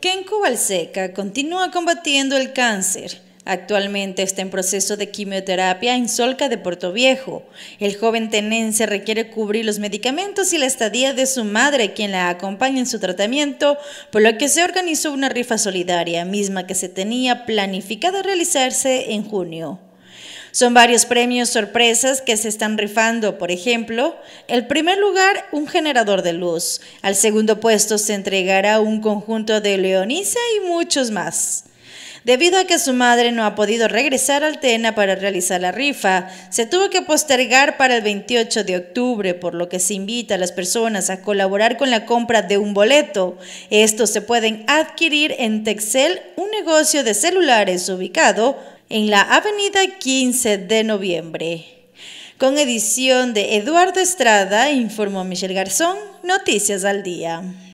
Kenko Balseca continúa combatiendo el cáncer. Actualmente está en proceso de quimioterapia en Solca de Puerto Viejo. El joven tenense requiere cubrir los medicamentos y la estadía de su madre, quien la acompaña en su tratamiento, por lo que se organizó una rifa solidaria, misma que se tenía planificada realizarse en junio. Son varios premios sorpresas que se están rifando. Por ejemplo, el primer lugar, un generador de luz. Al segundo puesto se entregará un conjunto de Leonisa y muchos más. Debido a que su madre no ha podido regresar a Tena para realizar la rifa, se tuvo que postergar para el 28 de octubre, por lo que se invita a las personas a colaborar con la compra de un boleto. Estos se pueden adquirir en Texel, un negocio de celulares ubicado en la avenida 15 de noviembre. Con edición de Eduardo Estrada, informó Michelle Garzón, Noticias al Día.